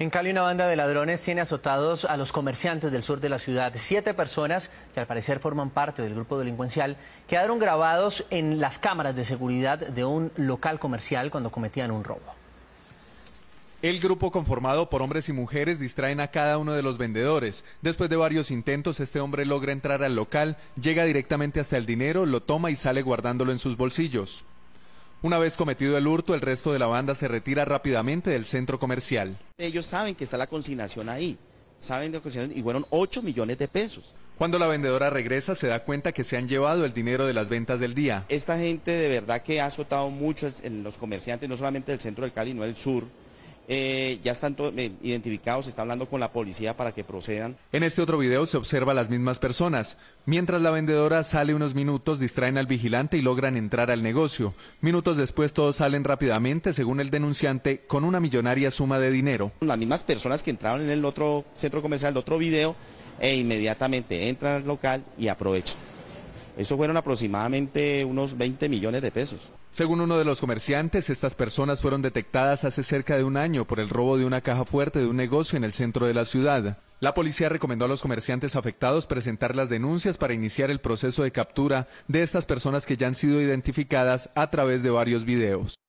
En Cali, una banda de ladrones tiene azotados a los comerciantes del sur de la ciudad. Siete personas, que al parecer forman parte del grupo delincuencial, quedaron grabados en las cámaras de seguridad de un local comercial cuando cometían un robo. El grupo conformado por hombres y mujeres distraen a cada uno de los vendedores. Después de varios intentos, este hombre logra entrar al local, llega directamente hasta el dinero, lo toma y sale guardándolo en sus bolsillos. Una vez cometido el hurto, el resto de la banda se retira rápidamente del centro comercial. Ellos saben que está la consignación ahí, saben la consignación y fueron 8 millones de pesos. Cuando la vendedora regresa se da cuenta que se han llevado el dinero de las ventas del día. Esta gente de verdad que ha azotado mucho en los comerciantes, no solamente del centro del Cali, no del sur, eh, ya están eh, identificados, se está hablando con la policía para que procedan. En este otro video se observa las mismas personas. Mientras la vendedora sale unos minutos, distraen al vigilante y logran entrar al negocio. Minutos después todos salen rápidamente, según el denunciante, con una millonaria suma de dinero. Las mismas personas que entraron en el otro centro comercial, el otro video, e inmediatamente entran al local y aprovechan. Eso fueron aproximadamente unos 20 millones de pesos. Según uno de los comerciantes, estas personas fueron detectadas hace cerca de un año por el robo de una caja fuerte de un negocio en el centro de la ciudad. La policía recomendó a los comerciantes afectados presentar las denuncias para iniciar el proceso de captura de estas personas que ya han sido identificadas a través de varios videos.